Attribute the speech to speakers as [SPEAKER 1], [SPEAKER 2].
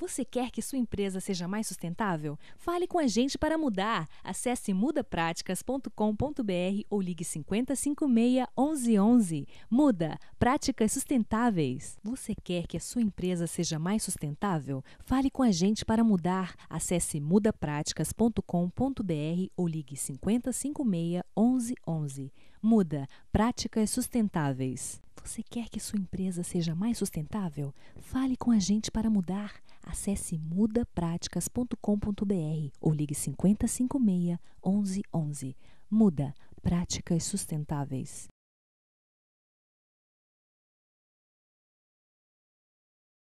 [SPEAKER 1] Você quer que sua empresa seja mais sustentável? Fale com a gente para mudar. Acesse mudapraticas.com.br ou ligue 5056 1111. Muda Práticas Sustentáveis. Você quer que a sua empresa seja mais sustentável? Fale com a gente para mudar. Acesse mudapraticas.com.br ou ligue 5056 1111. Muda Práticas Sustentáveis. Você quer que sua empresa seja mais sustentável? Fale com a gente para mudar acesse mudapraticas.com.br ou ligue 5056 1111. Muda Práticas Sustentáveis.